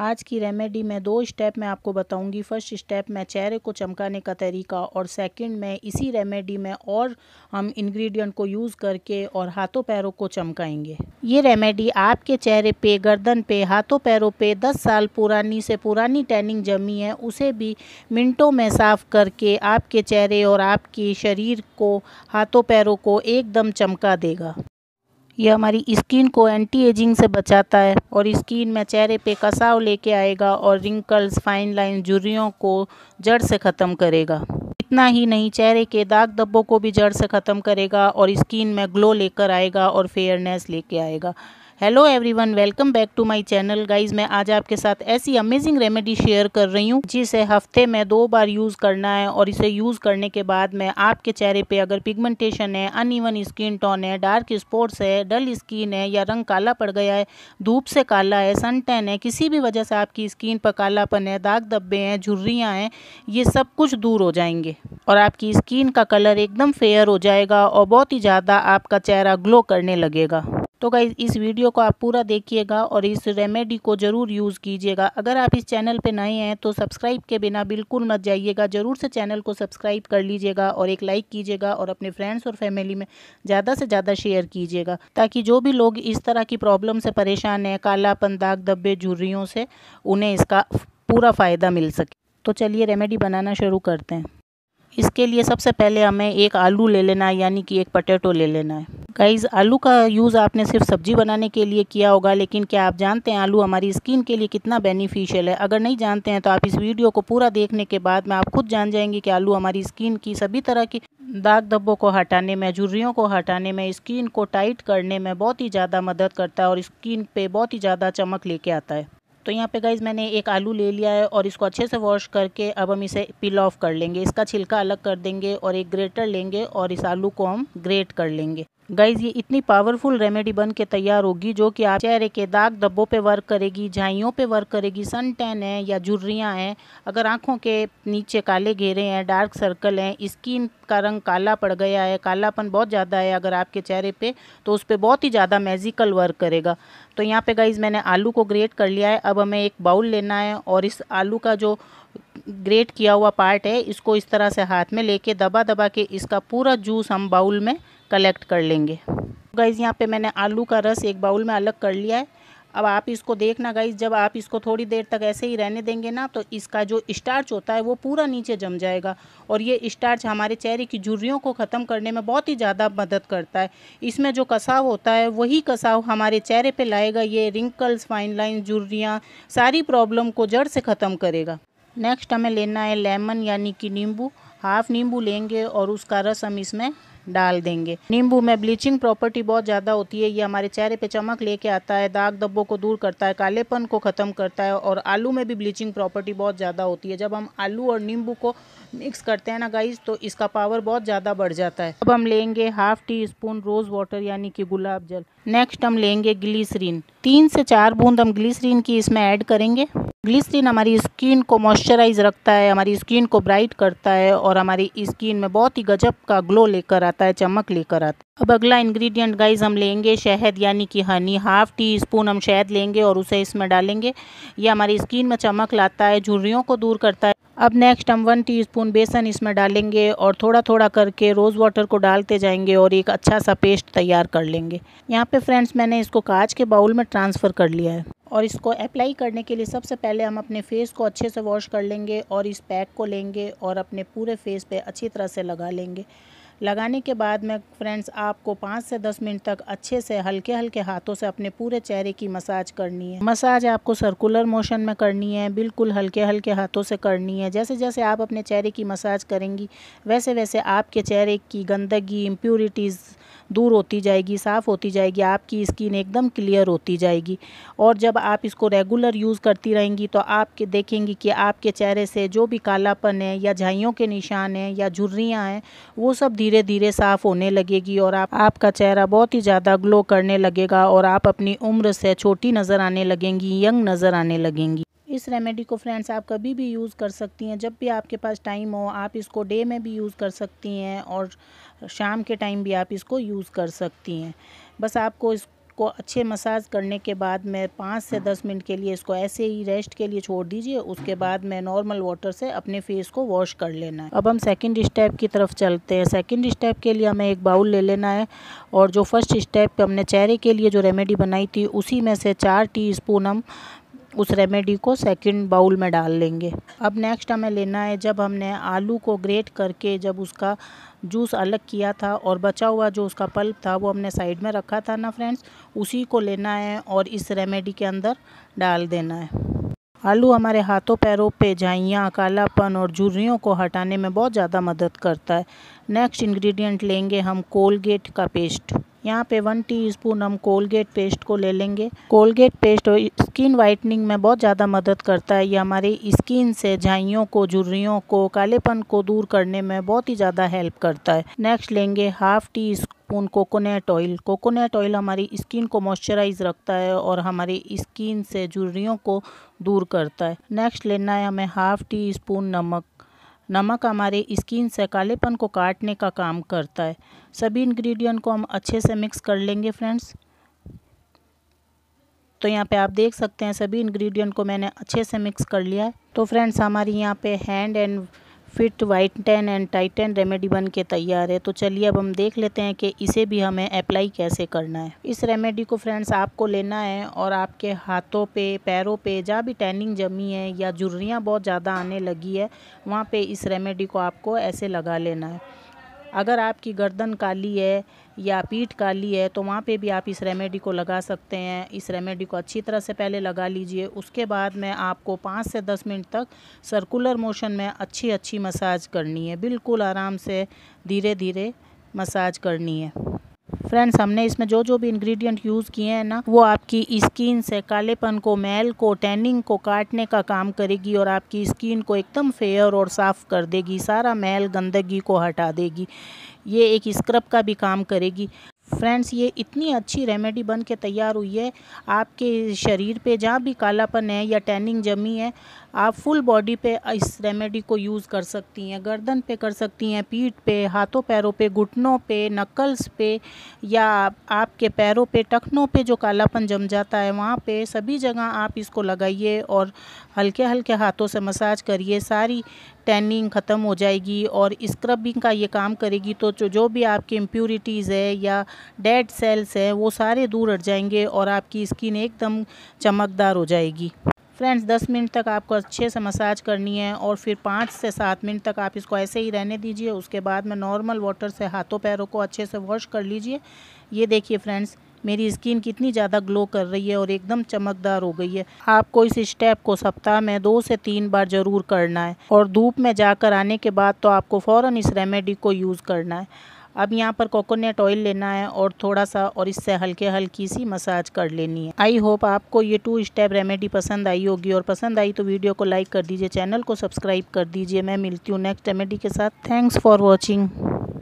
आज की रेमेडी मैं दो स्टेप में आपको बताऊंगी फर्स्ट स्टेप में चेहरे को चमकाने का तरीका और सेकंड में इसी रेमेडी में और हम इंग्रेडिएंट को यूज़ करके और हाथों पैरों को चमकाएंगे ये रेमेडी आपके चेहरे पे गर्दन पे हाथों पैरों पे 10 साल पुरानी से पुरानी टैनिंग जमी है उसे भी मिनटों में साफ़ करके आपके चेहरे और आपके शरीर को हाथों पैरों को एकदम चमका देगा यह हमारी स्किन को एंटी एजिंग से बचाता है और स्किन में चेहरे पे कसाव लेके आएगा और रिंकल्स फाइन लाइन जुरियों को जड़ से ख़त्म करेगा इतना ही नहीं चेहरे के दाग धब्बों को भी जड़ से ख़त्म करेगा और स्किन में ग्लो लेकर आएगा और फेयरनेस लेके आएगा hello everyone welcome back to my channel guys मैं आज आपके साथ ऐसी अमेजिंग रेमेडी शेयर कर रही हूँ जिसे हफ्ते में दो बार यूज़ करना है और इसे यूज़ करने के बाद में आपके चेहरे पे अगर पिगमेंटेशन है अनइवन स्किन टोन है डार्क स्पॉट्स है डल स्किन है या रंग काला पड़ गया है धूप से काला है सन टैन है किसी भी वजह से आपकी स्किन पर कालापन है दाग धब्बे हैं झुर्रियाँ हैं ये सब कुछ दूर हो जाएंगे और आपकी स्किन का कलर एकदम फेयर हो जाएगा और बहुत ही ज़्यादा आपका चेहरा ग्लो करने लगेगा तो गाइज इस वीडियो को आप पूरा देखिएगा और इस रेमेडी को ज़रूर यूज़ कीजिएगा अगर आप इस चैनल पर नए हैं तो सब्सक्राइब के बिना बिल्कुल मत जाइएगा ज़रूर से चैनल को सब्सक्राइब कर लीजिएगा और एक लाइक कीजिएगा और अपने फ्रेंड्स और फैमिली में ज़्यादा से ज़्यादा शेयर कीजिएगा ताकि जो भी लोग इस तरह की प्रॉब्लम से परेशान हैं कालापन दाग धब्बे झुर्रियों से उन्हें इसका पूरा फ़ायदा मिल सके तो चलिए रेमेडी बनाना शुरू करते हैं इसके लिए सबसे पहले हमें एक आलू ले लेना है यानी कि एक पटेटो ले लेना है गाइज़ आलू का यूज़ आपने सिर्फ सब्ज़ी बनाने के लिए किया होगा लेकिन क्या आप जानते हैं आलू हमारी स्किन के लिए कितना बेनिफिशियल है अगर नहीं जानते हैं तो आप इस वीडियो को पूरा देखने के बाद में आप खुद जान जाएंगे कि आलू हमारी स्किन की सभी तरह की दाग धब्बों को हटाने में झुर्रियों को हटाने में स्किन को टाइट करने में बहुत ही ज़्यादा मदद करता है और स्किन पर बहुत ही ज़्यादा चमक लेके आता है तो यहाँ पे गाइज़ मैंने एक आलू ले लिया है और इसको अच्छे से वॉश करके अब हम इसे पिल ऑफ कर लेंगे इसका छिलका अलग कर देंगे और एक ग्रेटर लेंगे और इस आलू को हम ग्रेट कर लेंगे गाइज ये इतनी पावरफुल रेमेडी बन के तैयार होगी जो कि आप चेहरे के दाग धब्बों पे वर्क करेगी झाइयों पे वर्क करेगी सन टैन है या झुर्रियाँ हैं अगर आँखों के नीचे काले घेरे हैं डार्क सर्कल हैं स्किन का रंग काला पड़ गया है कालापन बहुत ज़्यादा है अगर आपके चेहरे पे तो उस पर बहुत ही ज़्यादा मैजिकल वर्क करेगा तो यहाँ पर गाइज़ मैंने आलू को ग्रेट कर लिया है अब हमें एक बाउल लेना है और इस आलू का जो ग्रेट किया हुआ पार्ट है इसको इस तरह से हाथ में लेके दबा दबा के इसका पूरा जूस हम बाउल में कलेक्ट कर लेंगे गाइज़ यहाँ पे मैंने आलू का रस एक बाउल में अलग कर लिया है अब आप इसको देखना गाइज जब आप इसको थोड़ी देर तक ऐसे ही रहने देंगे ना तो इसका जो स्टार्च होता है वो पूरा नीचे जम जाएगा और ये स्टार्च हमारे चेहरे की झुर्रियों को ख़त्म करने में बहुत ही ज़्यादा मदद करता है इसमें जो कसाव होता है वही कसाव हमारे चेहरे पे लाएगा ये रिंकल्स फाइन लाइन झुर्रियाँ सारी प्रॉब्लम को जड़ से ख़त्म करेगा नेक्स्ट हमें लेना है लेमन यानी कि नींबू हाफ नींबू लेंगे और उसका रस हम इसमें डाल देंगे नींबू में ब्लीचिंग प्रॉपर्टी बहुत ज़्यादा होती है ये हमारे चेहरे पे चमक लेके आता है दाग धब्बों को दूर करता है कालेपन को ख़त्म करता है और आलू में भी ब्लीचिंग प्रॉपर्टी बहुत ज़्यादा होती है जब हम आलू और नींबू को मिक्स करते हैं ना गाइस तो इसका पावर बहुत ज़्यादा बढ़ जाता है अब हम लेंगे half teaspoon rose water यानी कि गुलाब जल नेक्स्ट हम लेंगे ग्लीसरीन तीन से चार बूंद हम ग्लीसरीन की इसमें ऐड करेंगे ग्लीसरीन हमारी स्किन को मॉइस्चराइज रखता है हमारी स्किन को ब्राइट करता है और हमारी स्किन में बहुत ही गजब का ग्लो लेकर आता है चमक लेकर आता है अब अगला इंग्रेडिएंट गाइस हम लेंगे शहद यानी कि हनी हाफ टी स्पून हम शहद लेंगे और उसे इसमें डालेंगे ये हमारी स्किन में चमक लाता है झुर्रियों को दूर करता है अब नेक्स्ट हम वन टीस्पून बेसन इसमें डालेंगे और थोड़ा थोड़ा करके रोज़ वाटर को डालते जाएंगे और एक अच्छा सा पेस्ट तैयार कर लेंगे यहाँ पे फ्रेंड्स मैंने इसको कांच के बाउल में ट्रांसफ़र कर लिया है और इसको अप्लाई करने के लिए सबसे पहले हम अपने फेस को अच्छे से वॉश कर लेंगे और इस पैक को लेंगे और अपने पूरे फेस पर अच्छी तरह से लगा लेंगे लगाने के बाद में फ्रेंड्स आपको पाँच से दस मिनट तक अच्छे से हल्के हल्के हाथों से अपने पूरे चेहरे की मसाज करनी है मसाज आपको सर्कुलर मोशन में करनी है बिल्कुल हल्के हल्के हाथों से करनी है जैसे जैसे आप अपने चेहरे की मसाज करेंगी वैसे वैसे आपके चेहरे की गंदगी इम्प्योरिटीज़ दूर होती जाएगी साफ़ होती जाएगी आपकी स्किन एकदम क्लियर होती जाएगी और जब आप इसको रेगुलर यूज़ करती रहेंगी तो आप देखेंगी कि आपके चेहरे से जो भी कालापन है या झाइयों के निशान हैं या झुर्रियाँ हैं वो सब धीरे धीरे साफ़ होने लगेगी और आप आपका चेहरा बहुत ही ज़्यादा ग्लो करने लगेगा और आप अपनी उम्र से छोटी नज़र आने लगेंगी यंग नज़र आने लगेंगी इस रेमेडी को फ्रेंड्स आप कभी भी यूज़ कर सकती हैं जब भी आपके पास टाइम हो आप इसको डे में भी यूज़ कर सकती हैं और शाम के टाइम भी आप इसको यूज़ कर सकती हैं बस आपको इस को अच्छे मसाज करने के बाद में पाँच से दस मिनट के लिए इसको ऐसे ही रेस्ट के लिए छोड़ दीजिए उसके बाद में नॉर्मल वाटर से अपने फेस को वॉश कर लेना है अब हम सेकंड स्टेप की तरफ चलते हैं सेकंड स्टेप के लिए हमें एक बाउल ले लेना है और जो फर्स्ट स्टेप हमने चेहरे के लिए जो रेमेडी बनाई थी उसी में से चार टी हम उस रेमेडी को सेकंड बाउल में डाल लेंगे अब नेक्स्ट हमें लेना है जब हमने आलू को ग्रेट करके जब उसका जूस अलग किया था और बचा हुआ जो उसका पल्प था वो हमने साइड में रखा था ना फ्रेंड्स उसी को लेना है और इस रेमेडी के अंदर डाल देना है आलू हमारे हाथों पैरों पे झाइयाँ कालापन और झुर्रियों को हटाने में बहुत ज़्यादा मदद करता है नेक्स्ट इंग्रेडिएंट लेंगे हम कोलगेट का पेस्ट यहाँ पे वन टीस्पून हम कोलगेट पेस्ट को ले लेंगे कोलगेट पेस्ट स्किन वाइटनिंग में बहुत ज़्यादा मदद करता है ये हमारी स्किन से झाइयों को झुर्रियों को कालेपन को दूर करने में बहुत ही ज़्यादा हेल्प करता है नेक्स्ट लेंगे half teaspoon coconut oil coconut oil हमारी स्किन को मॉइस्चराइज रखता है और हमारी स्किन से झुर्रियों को दूर करता है नेक्स्ट लेना है हमें हाफ टी स्पून नमक नमक हमारे स्किन से कालेपन को काटने का काम करता है सभी इंग्रेडिएंट को हम अच्छे से मिक्स कर लेंगे फ्रेंड्स तो यहाँ पे आप देख सकते हैं सभी इंग्रेडिएंट को मैंने अच्छे से मिक्स कर लिया है तो फ्रेंड्स हमारी यहाँ पे hand and feet whiten and tighten remedy बन के तैयार है तो चलिए अब हम देख लेते हैं कि इसे भी हमें अप्लाई कैसे करना है इस रेमेडी को फ्रेंड्स आपको लेना है और आपके हाथों पे पैरों पे जहाँ भी टैनिंग जमी है या जुर्रियाँ बहुत ज़्यादा आने लगी है वहाँ पे इस रेमेडी को आपको ऐसे लगा लेना है अगर आपकी गर्दन काली है या पीठ काली है तो वहाँ पे भी आप इस रेमेडी को लगा सकते हैं इस रेमेडी को अच्छी तरह से पहले लगा लीजिए उसके बाद में आपको पाँच से दस मिनट तक सर्कुलर मोशन में अच्छी अच्छी मसाज करनी है बिल्कुल आराम से धीरे धीरे मसाज करनी है फ्रेंड्स हमने इसमें जो जो भी इंग्रेडिएंट यूज़ किए हैं ना वो आपकी स्किन से कालेपन को मैल को टैनिंग को काटने का काम करेगी और आपकी स्किन को एकदम फेयर और साफ़ कर देगी सारा मैल गंदगी को हटा देगी ये एक स्क्रब का भी काम करेगी फ्रेंड्स ये इतनी अच्छी रेमेडी बन के तैयार हुई है आपके शरीर पे जहाँ भी कालापन है या टैनिंग जमी है आप फुल बॉडी पे इस रेमेडी को यूज़ कर सकती हैं गर्दन पे कर सकती हैं पीठ पे हाथों पैरों पे घुटनों पे नकल्स पे या आपके पैरों पे टखनों पे जो कालापन जम जाता है वहाँ पे सभी जगह आप इसको लगाइए और हल्के हल्के हाथों से मसाज करिए सारी टैनिंग ख़त्म हो जाएगी और स्क्रबिंग का ये काम करेगी तो जो भी आपकी इम्प्योरिटीज़ है या डेड सेल्स हैं वो सारे दूर हट जाएंगे और आपकी स्किन एकदम चमकदार हो जाएगी फ्रेंड्स दस मिनट तक आपको अच्छे से मसाज करनी है और फिर पाँच से सात मिनट तक आप इसको ऐसे ही रहने दीजिए उसके बाद में नॉर्मल वाटर से हाथों पैरों को अच्छे से वॉश कर लीजिए ये देखिए फ्रेंड्स मेरी स्किन कितनी ज़्यादा ग्लो कर रही है और एकदम चमकदार हो गई है आपको इस स्टेप को सप्ताह में दो से तीन बार ज़रूर करना है और धूप में जाकर आने के बाद तो आपको फ़ौर इस रेमेडी को यूज़ करना है अब यहाँ पर कोकोनट ऑयल लेना है और थोड़ा सा और इससे हल्के हल्की सी मसाज कर लेनी है आई होप आपको ये टू स्टेप रेमेडी पसंद आई होगी और पसंद आई तो वीडियो को लाइक कर दीजिए चैनल को सब्सक्राइब कर दीजिए मैं मिलती हूँ नेक्स्ट रेमेडी के साथ थैंक्स फॉर वॉचिंग